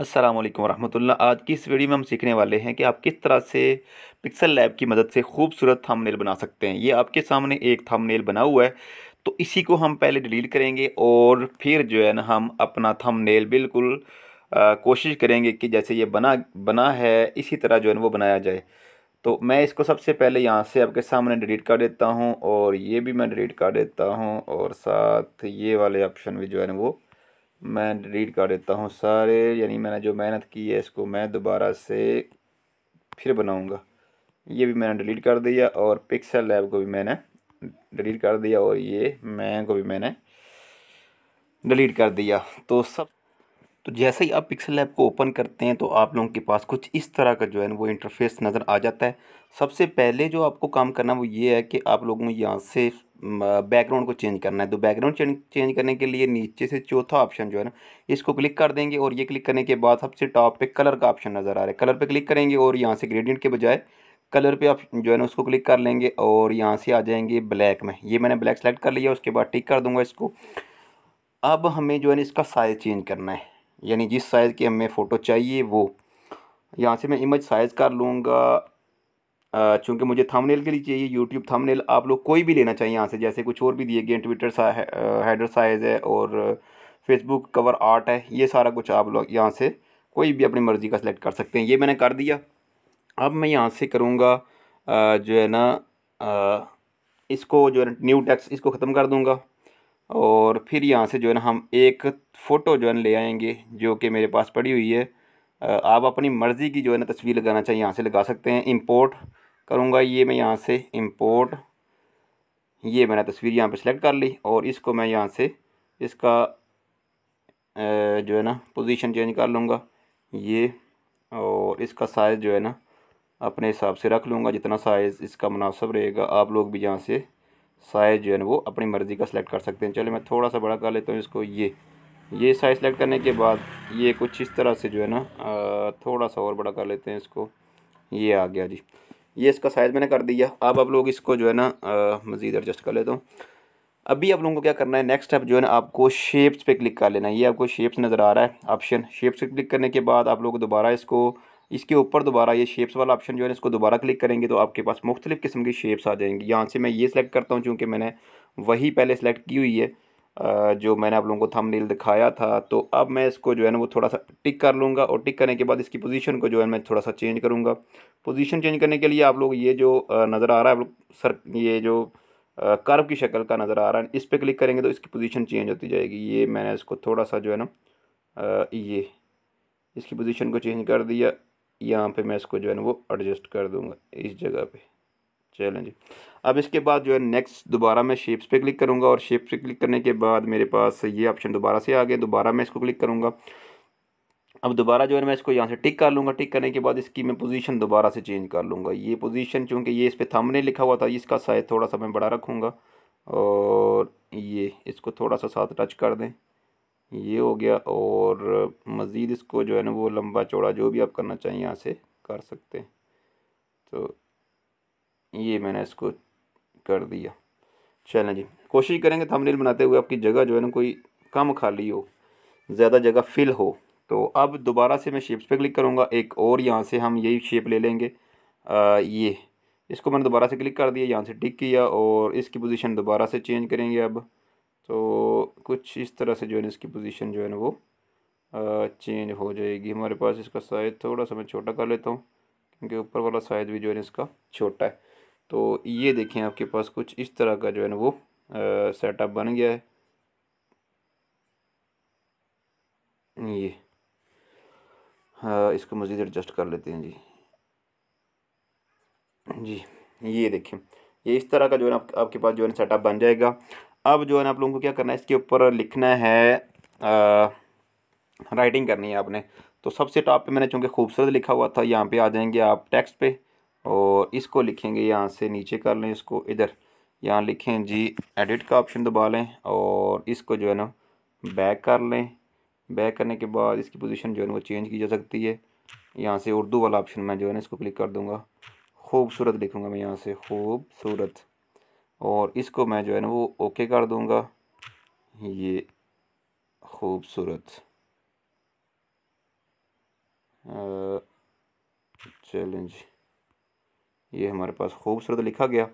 अस्सलाम वालेकुम रहमतुल्लाह आज की इस वीडियो में हम सीखने वाले हैं कि आप किस तरह से पिक्सल लैब की मदद से खूबसूरत थंबनेल बना सकते हैं ये आपके सामने एक थंबनेल बना हुआ है तो इसी को हम पहले डिलीट करेंगे और फिर जो है ना हम अपना थंबनेल बिल्कुल आ, कोशिश करेंगे कि जैसे ये बना बना है इसी तरह जो है ना वो बनाया जाए तो मैं इसको सबसे पहले यहाँ से आपके सामने डिलीट कर देता हूँ और ये भी मैं डिलीट कर देता हूँ और साथ ये वाले ऑप्शन भी जो है ना वो मैं डिलीट कर देता हूँ सारे यानी मैंने जो मेहनत की है इसको मैं दोबारा से फिर बनाऊँगा ये भी मैंने डिलीट कर दिया और पिक्सल लैब को भी मैंने डिलीट कर दिया और ये मैं को भी मैंने डिलीट कर दिया तो सब तो जैसे ही आप पिक्सल लैब को ओपन करते हैं तो आप लोगों के पास कुछ इस तरह का जो है वो इंटरफेस नज़र आ जाता है सबसे पहले जो आपको काम करना वो ये है कि आप लोगों यहाँ से बैकग्राउंड को चेंज करना है तो बैकग्राउंड चेंज करने के लिए नीचे से चौथा ऑप्शन जो है ना इसको क्लिक कर देंगे और ये क्लिक करने के बाद सबसे टॉप पे कलर का ऑप्शन नज़र आ रहा है कलर पे क्लिक करेंगे और यहाँ से ग्रेडियंट के बजाय कलर पे आप जो है ना उसको क्लिक कर लेंगे और यहाँ से आ जाएंगे ब्लैक में ये मैंने ब्लैक सेलेक्ट कर लिया उसके बाद टिक कर दूँगा इसको अब हमें जो है ना इसका साइज़ चेंज करना है यानी जिस साइज़ की हमें फ़ोटो चाहिए वो यहाँ से मैं इमेज साइज़ कर लूँगा चूँकि मुझे थंबनेल के लिए चाहिए यूट्यूब थंबनेल आप लोग कोई भी लेना चाहिए यहाँ से जैसे कुछ और भी दिए गए ट्विटर सा, हेडर साइज़ है और फेसबुक कवर आर्ट है ये सारा कुछ आप लोग यहाँ से कोई भी अपनी मर्ज़ी का सिलेक्ट कर सकते हैं ये मैंने कर दिया अब मैं यहाँ से करूँगा जो है ना इसको जो है न्यू टैक्स इसको ख़त्म कर दूँगा और फिर यहाँ से जो है ना हम एक फ़ोटो जो है ना ले आएंगे जो कि मेरे पास पड़ी हुई है आप अपनी मर्ज़ी की जो है ना तस्वीर लगाना चाहिए यहाँ से लगा सकते हैं इम्पोर्ट करूँगा ये मैं यहाँ से इम्पोर्ट ये मैंने तस्वीर यहाँ पर सिलेक्ट कर ली और इसको मैं यहाँ से इसका जो है ना पोजीशन चेंज कर लूँगा ये और इसका साइज़ जो है ना अपने हिसाब से रख लूँगा जितना साइज़ इसका मुनासब रहेगा आप लोग भी यहाँ से साइज़ जो है ना वो अपनी मर्ज़ी का सिलेक्ट कर सकते हैं चलो मैं थोड़ा सा बड़ा कर लेता हूँ इसको ये ये साइज़ सेलेक्ट करने के बाद ये कुछ इस तरह से जो है ना थोड़ा सा और बड़ा कर लेते हैं इसको ये आ गया जी ये इसका साइज़ मैंने कर दिया अब आप लोग इसको जो है ना मज़ीद एडजस्ट कर लेता हूँ अभी आप लोगों को क्या करना है नेक्स्ट स्टेप जो है ना आपको शेप्स पे क्लिक कर लेना है ये आपको शेप्स नज़र आ रहा है ऑप्शन शेप्स पे क्लिक करने के बाद आप लोग दोबारा इसको इसके ऊपर दोबारा ये शेप्स वाला ऑप्शन जो है इसको दोबारा क्लिक करेंगे तो आपके पास मुख्तलिफ़ किस्म की शेप्स आ जाएंगी यहाँ से मैं ये सिलेक्ट करता हूँ चूँकि मैंने वही पहले सेलेक्ट की हुई है जो मैंने आप लोगों को थंबनेल दिखाया था तो अब मैं इसको जो है ना वो थोड़ा सा टिक कर लूँगा और टिक करने के बाद इसकी पोजीशन को जो है मैं थोड़ा सा चेंज करूँगा पोजीशन चेंज करने के लिए आप लोग ये जो नज़र आ रहा है आप लोग सर ये जो कर्व की शक्ल का नज़र आ रहा है इस पर क्लिक करेंगे तो इसकी पोजीशन चेंज होती जाएगी ये मैंने इसको थोड़ा सा जो है ना ये इसकी पोजिशन को चेंज कर दिया यहाँ पर मैं इसको जो है ना वो एडजस्ट कर दूँगा इस जगह पर चलें जी अब इसके बाद जो है नेक्स्ट दोबारा मैं शेप्स पे क्लिक करूँगा और शेप्स पे क्लिक करने के बाद मेरे पास ये ऑप्शन दोबारा से आ गया दोबारा मैं इसको क्लिक करूँगा अब दोबारा जो है मैं इसको यहाँ से टिक कर लूँगा टिक करने के बाद इसकी मैं पोजीशन दोबारा से चेंज कर लूँगा ये पोजीशन चूँकि ये इस पर थमने लिखा हुआ था इसका साइज़ थोड़ा सा मैं बड़ा रखूँगा और ये इसको थोड़ा सा साथ टच कर दें ये हो गया और मज़ीद इसको जो है ना वो लंबा चौड़ा जो भी आप करना चाहिए यहाँ से कर सकते हैं तो ये मैंने इसको कर दिया चलें जी कोशिश करेंगे थंबनेल बनाते हुए आपकी जगह जो है ना कोई कम खाली हो ज़्यादा जगह फिल हो तो अब दोबारा से मैं शेप्स पे क्लिक करूँगा एक और यहाँ से हम यही शेप ले लेंगे आ, ये इसको मैंने दोबारा से क्लिक कर दिया यहाँ से टिक किया और इसकी पोजीशन दोबारा से चेंज करेंगे अब तो कुछ इस तरह से जो है ना इसकी पोजीशन जो है ना वो आ, चेंज हो जाएगी हमारे पास इसका साइज़ थोड़ा सा मैं छोटा कर लेता हूँ क्योंकि ऊपर वाला साइज़ भी जो है ना इसका छोटा है तो ये देखें आपके पास कुछ इस तरह का जो है ना वो सेटअप बन गया है ये हाँ इसको मज़ीद एडजस्ट कर लेते हैं जी जी ये देखें ये इस तरह का जो है ना आपके पास जो है ना सेटअप बन जाएगा अब जो है ना आप लोगों को क्या करना है इसके ऊपर लिखना है आ, राइटिंग करनी है आपने तो सबसे टॉप पे मैंने चूँकि खूबसूरत लिखा हुआ था यहाँ पे आ जाएंगे आप टेक्स्ट पे और इसको लिखेंगे यहाँ से नीचे कर लें इसको इधर यहाँ लिखें जी एडिट का ऑप्शन दबा लें और इसको जो है ना बैक कर लें बैक करने के बाद इसकी पोजीशन जो है ना वो चेंज की जा सकती है यहाँ से उर्दू वाला ऑप्शन मैं जो है ना इसको क्लिक कर दूँगा खूबसूरत लिखूँगा मैं यहाँ से खूबसूरत और इसको मैं जो है ना वो ओके कर दूँगा ये खूबसूरत चलें जी ये हमारे पास खूबसूरत लिखा गया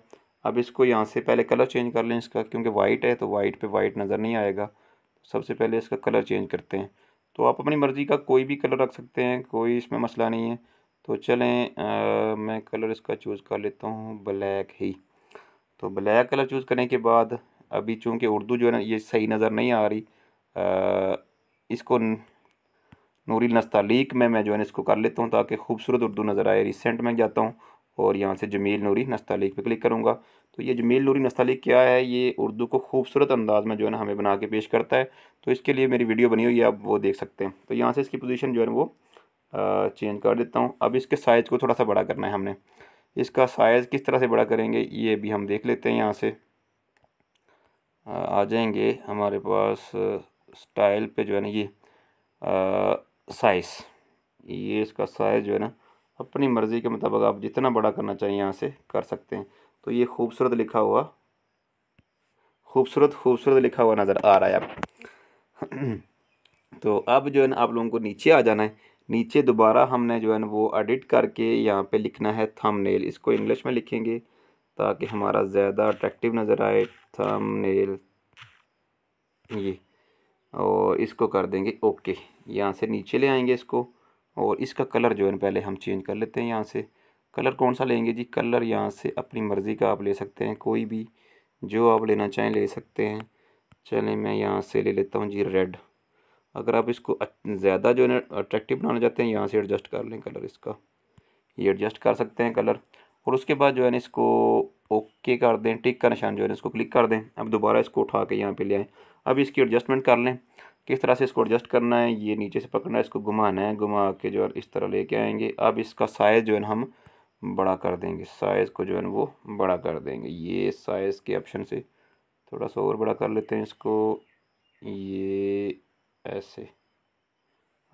अब इसको यहाँ से पहले कलर चेंज कर लें इसका क्योंकि वाइट है तो वाइट पे वाइट नज़र नहीं आएगा सबसे पहले इसका कलर चेंज करते हैं तो आप अपनी मर्ज़ी का कोई भी कलर रख सकते हैं कोई इसमें मसला नहीं है तो चलें आ, मैं कलर इसका चूज़ कर लेता हूँ ब्लैक ही तो ब्लैक कलर चूज़ करने के बाद अभी चूँकि उर्दू जो है ना ये सही नज़र नहीं आ रही आ, इसको नूरी नस्तालीक में मैं जो है इसको कर लेता हूँ ताकि खूबसूरत उर्दू नज़र आए रिसेंट में जाता हूँ और यहाँ से जमील नूरी नस्ता पे क्लिक करूँगा तो ये जमील नूरी नस्ता क्या है ये उर्दू को खूबसूरत अंदाज में जो है ना हमें बना के पेश करता है तो इसके लिए मेरी वीडियो बनी हुई है आप वो देख सकते हैं तो यहाँ से इसकी पोजीशन जो है वो चेंज कर देता हूँ अब इसके साइज़ को थोड़ा सा बड़ा करना है हमने इसका साइज़ किस तरह से बड़ा करेंगे ये भी हम देख लेते हैं यहाँ से आ जाएंगे हमारे पास स्टाइल पर जो है ना ये साइज़ ये इसका साइज़ जो है ना अपनी मर्ज़ी के मुताबिक आप जितना बड़ा करना चाहिए यहाँ से कर सकते हैं तो ये खूबसूरत लिखा हुआ खूबसूरत खूबसूरत लिखा हुआ नज़र आ रहा है आप तो अब जो है ना आप लोगों को नीचे आ जाना है नीचे दोबारा हमने जो है ना वो एडिट करके यहाँ पे लिखना है थंबनेल इसको इंग्लिश में लिखेंगे ताकि हमारा ज़्यादा अट्रैक्टिव नज़र आए थंबनेल ये और इसको कर देंगे ओके यहाँ से नीचे ले आएंगे इसको और इसका कलर जो है ना पहले हम चेंज कर लेते हैं यहाँ से कलर कौन सा लेंगे जी कलर यहाँ से अपनी मर्ज़ी का आप ले सकते हैं कोई भी जो आप लेना चाहें ले सकते हैं चलें मैं यहाँ से ले लेता हूँ जी रेड अगर आप इसको ज़्यादा जो है ना अट्रैक्टिव बनाना चाहते हैं यहाँ से एडजस्ट कर लें कलर इसका ये एडजस्ट कर सकते हैं कलर और उसके बाद जो है ना इसको ओके कर दें टिक का निशान जो है ना इसको क्लिक कर दें अब दोबारा इसको उठा के यहाँ पे ले आएँ अब इसकी एडजस्टमेंट कर लें किस तरह से इसको एडजस्ट करना है ये नीचे से पकड़ना है इसको घुमाना है घुमा के जो है इस तरह लेके आएंगे अब इसका साइज़ जो है हम बड़ा कर देंगे साइज़ को जो है वो बड़ा कर देंगे ये साइज़ के ऑप्शन से थोड़ा सा और बड़ा कर लेते हैं इसको ये ऐसे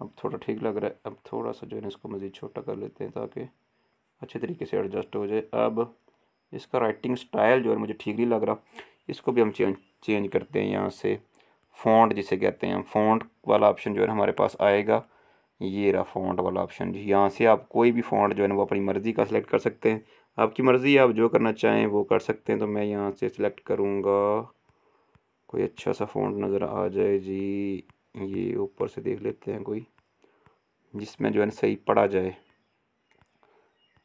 अब थोड़ा ठीक लग रहा है अब थोड़ा सा जो है इसको मज़ीद छोटा कर लेते हैं ताकि अच्छे तरीके से एडजस्ट हो जाए अब इसका राइटिंग स्टाइल जो है मुझे ठीक नहीं लग रहा इसको भी हम चेंज चेंज करते हैं यहाँ से फ़ॉन्ट जिसे कहते हैं फ़ॉन्ट वाला ऑप्शन जो है हमारे पास आएगा ये रहा फ़ॉन्ट वाला ऑप्शन जी यहाँ से आप कोई भी फ़ॉन्ट जो है ना वो अपनी मर्ज़ी का सिलेक्ट कर सकते हैं आपकी मर्ज़ी आप जो करना चाहें वो कर सकते हैं तो मैं यहाँ से सिलेक्ट करूँगा कोई अच्छा सा फ़ॉन्ट नज़र आ जाए जी ये ऊपर से देख लेते हैं कोई जिसमें जो है ना सही पढ़ा जाए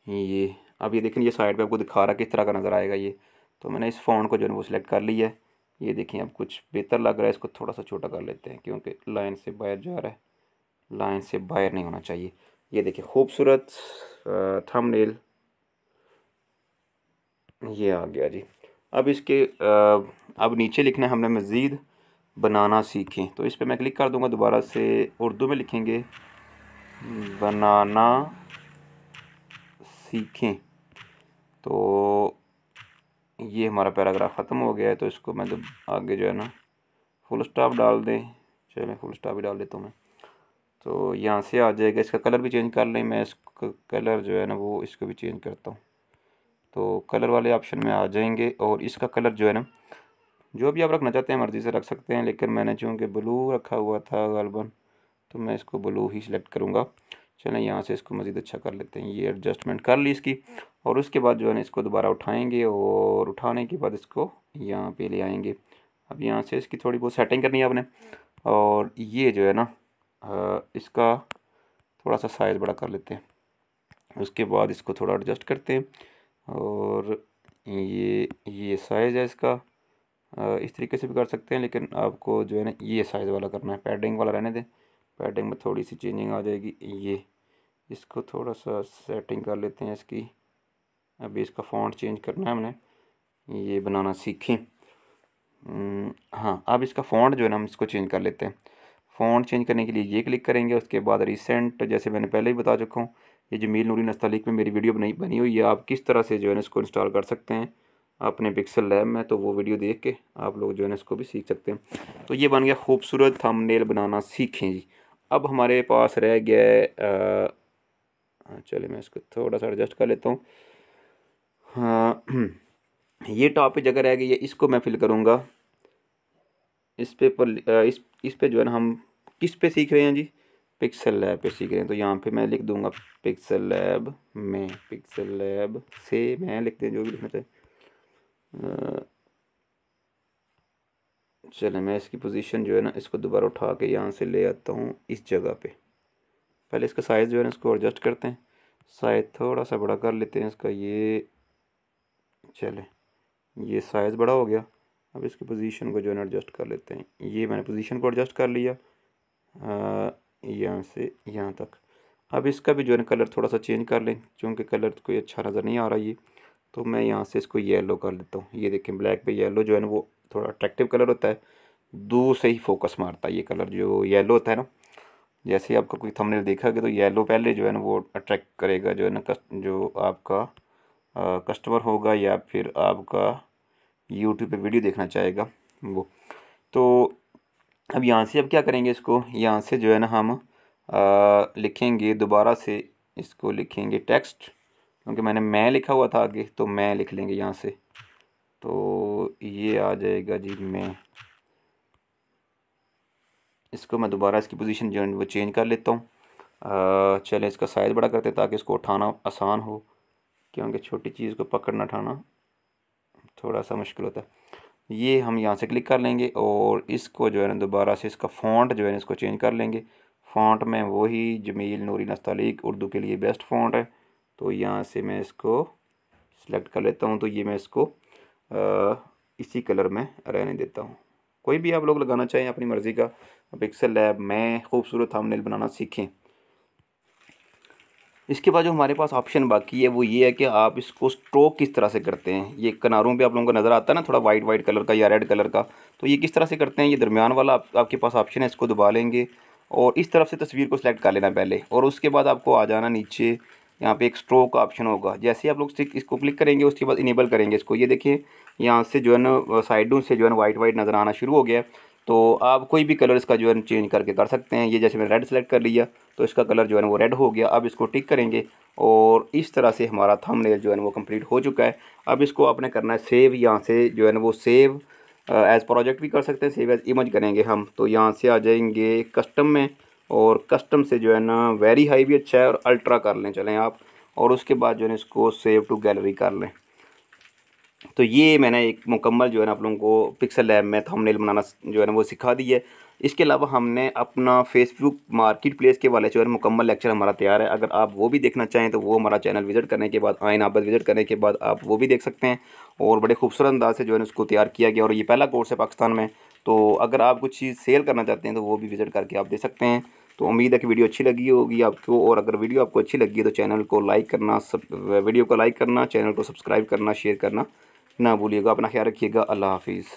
ये अब ये देखें ये साइड पे आपको दिखा रहा किस तरह का नज़र आएगा ये तो मैंने इस फ़ोन को जो है वो सिलेक्ट कर लिया है ये देखिए अब कुछ बेहतर लग रहा है इसको थोड़ा सा छोटा कर लेते हैं क्योंकि लाइन से बाहर जा रहा है लाइन से बाहर नहीं होना चाहिए ये देखिए खूबसूरत थंबनेल ये आ गया जी अब इसके आ, अब नीचे लिखना है हमने मज़ीद बनाना सीखें तो इस पर मैं क्लिक कर दूँगा दोबारा से उर्दू में लिखेंगे बनाना सीखें तो ये हमारा पैराग्राफ ख़त्म हो गया है तो इसको मैं जब तो आगे जो है ना फुल स्टॉप डाल दें चलें फुल स्टॉप ही डाल देता हूँ मैं तो यहाँ से आ जाएगा इसका कलर भी चेंज कर लें मैं इसका कलर जो है ना वो इसको भी चेंज करता हूँ तो कलर वाले ऑप्शन में आ जाएंगे और इसका कलर जो है ना जो भी आप रखना चाहते हैं मर्ज़ी से रख सकते हैं लेकिन मैंने चूँकि ब्लू रखा हुआ था गलबन तो मैं इसको ब्लू ही सिलेक्ट करूँगा चलें यहाँ से इसको मज़ीद अच्छा कर लेते हैं ये एडजस्टमेंट कर ली इसकी और उसके बाद जो है ना इसको दोबारा उठाएंगे और उठाने के बाद इसको यहाँ पे ले आएंगे अब यहाँ से इसकी थोड़ी बहुत सेटिंग करनी है आपने और ये जो है ना इसका थोड़ा सा साइज़ बड़ा कर लेते हैं उसके बाद इसको थोड़ा एडजस्ट करते हैं और ये ये साइज़ है इसका इस तरीके से भी कर सकते हैं लेकिन आपको जो है ना ये साइज़ वाला करना है पैडिंग वाला रहने दें पैडिंग में थोड़ी सी चेंजिंग आ जाएगी ये इसको थोड़ा सा सेटिंग कर लेते हैं इसकी अभी इसका फॉन्ट चेंज करना है हमने ये बनाना सीखें हम्म, हाँ अब इसका फॉन्ट जो है ना हम इसको चेंज कर लेते हैं फॉन्ट चेंज करने के लिए ये क्लिक करेंगे उसके बाद रिसेंट जैसे मैंने पहले ही बता चुका हूँ ये मील नूरी नस्तलिक में मेरी वीडियो बनी बनी हुई है आप किस तरह से जो है ना इसको इंस्टॉल कर सकते हैं अपने पिक्सल लैब में तो वो वीडियो देख के आप लोग जो है ना इसको भी सीख सकते हैं तो ये बन गया खूबसूरत नेल बनाना सीखें जी अब हमारे पास रह गया हाँ, चलिए मैं इसको थोड़ा सा एडजस्ट कर लेता हूँ हाँ, ये टॉपिक जगह रह गई है इसको मैं फिल करूँगा इस पे पर इस इस पे जो है ना हम किस पे सीख रहे हैं जी पिक्सल लैब पे सीख रहे हैं तो यहाँ पे मैं लिख दूँगा पिक्सल लैब में पिक्सल लैब से मैं लिखते हैं जो भी लिखना चाहिए चले मैं इसकी पोजीशन जो है ना इसको दोबारा उठा के यहाँ से ले आता हूँ इस जगह पे पहले इसका साइज़ जो है ना इसको एडजस्ट करते हैं साइज़ थोड़ा सा बड़ा कर लेते हैं इसका ये चले ये साइज़ बड़ा हो गया अब इसकी पोजीशन को जो है एडजस्ट कर लेते हैं ये मैंने पोजीशन को एडजस्ट कर लिया यहाँ से यहाँ तक अब इसका भी जो है कलर थोड़ा सा चेंज कर लें चूँकि कलर कोई अच्छा नज़र नहीं आ रहा ये तो मैं यहाँ से इसको येलो कर लेता हूँ ये देखें ब्लैक पे येलो जो है ना वो थोड़ा अट्रैक्टिव कलर होता है दूर से ही फोकस मारता है ये कलर जो येलो होता है ना जैसे ही आपका कोई थंबनेल देखा गया तो येलो पहले जो है ना वो अट्रैक्ट करेगा जो है ना जो आपका कस्टमर होगा या फिर आपका यूट्यूब पे वीडियो देखना चाहेगा वो तो अब यहाँ से अब क्या करेंगे इसको यहाँ से जो है ना हम आ, लिखेंगे दोबारा से इसको लिखेंगे टेक्स्ट क्योंकि मैंने मैं लिखा हुआ था आगे तो मैं लिख लेंगे यहाँ से तो ये आ जाएगा जी मैं इसको मैं दोबारा इसकी पोजीशन जो है वो चेंज कर लेता हूँ चलें इसका साइज़ बड़ा करते ताकि इसको उठाना आसान हो क्योंकि छोटी चीज़ को पकड़ना उठाना थोड़ा सा मुश्किल होता है ये हम यहाँ से क्लिक कर लेंगे और इसको जो है ना दोबारा से इसका फ़ॉन्ट जो है ना इसको चेंज कर लेंगे फ़ॉन्ट में वही जमील नूरी नस्तालीक उर्दू के लिए बेस्ट फ़ॉन्ट है तो यहाँ से मैं इसको सिलेक्ट कर लेता हूँ तो ये मैं इसको आ, इसी कलर में रहने देता हूँ कोई भी आप लोग लगाना चाहें अपनी मर्ज़ी का पिक्सल लैब में खूबसूरत हमनेल बनाना सीखें इसके बाद जो हमारे पास ऑप्शन बाकी है वो ये है कि आप इसको स्ट्रोक किस तरह से करते हैं ये किनारों पे आप लोगों को नज़र आता है ना थोड़ा वाइट वाइट कलर का या रेड कलर का तो ये किस तरह से करते हैं ये दरमियान वाला आप, आपके पास ऑप्शन है इसको दबा लेंगे और इस तरफ से तस्वीर को सिलेक्ट कर लेना पहले और उसके बाद आपको आ जाना नीचे यहाँ पे एक स्ट्रोक का ऑप्शन होगा जैसे ही आप लोग इसको क्लिक करेंगे उसके बाद इनेबल करेंगे इसको ये देखिए यहाँ से जो है ना साइडों से जो है ना वाइट वाइट नज़र आना शुरू हो गया है तो आप कोई भी कलर इसका जो है चेंज करके कर सकते हैं ये जैसे मैंने रेड सेलेक्ट कर लिया तो इसका कलर जो है वो रेड हो गया अब इसको टिक करेंगे और इस तरह से हमारा थंबनेल जो है वो कंप्लीट हो चुका है अब इसको आपने करना है सेव यहाँ से जो है वो सेव एज़ प्रोजेक्ट भी कर सकते हैं सेव एज़ इमेज करेंगे हम तो यहाँ से आ जाएंगे कस्टम में और कस्टम से जो है ना वेरी हाई भी अच्छा है और अल्ट्रा कर लें चलें आप और उसके बाद जो है इसको सेव टू गैलरी कर लें तो ये मैंने एक मुकम्मल जो है ना आप लोगों को पिक्सल लैब में थंबनेल बनाना जो है ना वो सिखा दी है इसके अलावा हमने अपना फेसबुक मार्केट प्लेस के वाले जो है मुकम्मल लेक्चर हमारा तैयार है अगर आप वो भी देखना चाहें तो वो हमारा चैनल विज़िट करने के बाद आइन आबद विज़िट करने के बाद आप वो भी देख सकते हैं और बड़े खूबसूरत अंदाज से जो है उसको तैयार किया गया और ये पहला कोर्स है पाकिस्तान में तो अगर आप कुछ चीज़ सेल करना चाहते हैं तो वो भी विज़िट करके आप दे सकते हैं तो उम्मीद है कि वीडियो अच्छी लगी होगी आपको और अगर वीडियो आपको अच्छी लगी है तो चैनल को लाइक करना सब वीडियो को लाइक करना चैनल को सब्सक्राइब करना शेयर करना ना भूलिएगा अपना ख्याल रखिएगा अल्लाह हाफिज़